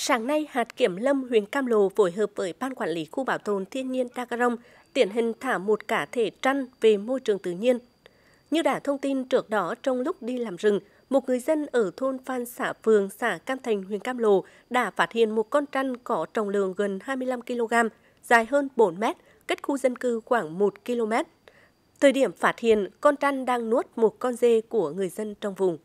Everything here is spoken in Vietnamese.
Sáng nay, hạt kiểm lâm huyện Cam Lộ phối hợp với Ban Quản lý Khu Bảo tồn Thiên nhiên Đa Rông tiến hình thả một cá thể trăn về môi trường tự nhiên. Như đã thông tin trước đó, trong lúc đi làm rừng, một người dân ở thôn Phan xã Phường, xã Cam Thành, huyện Cam Lộ đã phát hiện một con trăn có trọng lượng gần 25 kg, dài hơn 4 mét, cách khu dân cư khoảng 1 km. Thời điểm phát hiện, con trăn đang nuốt một con dê của người dân trong vùng.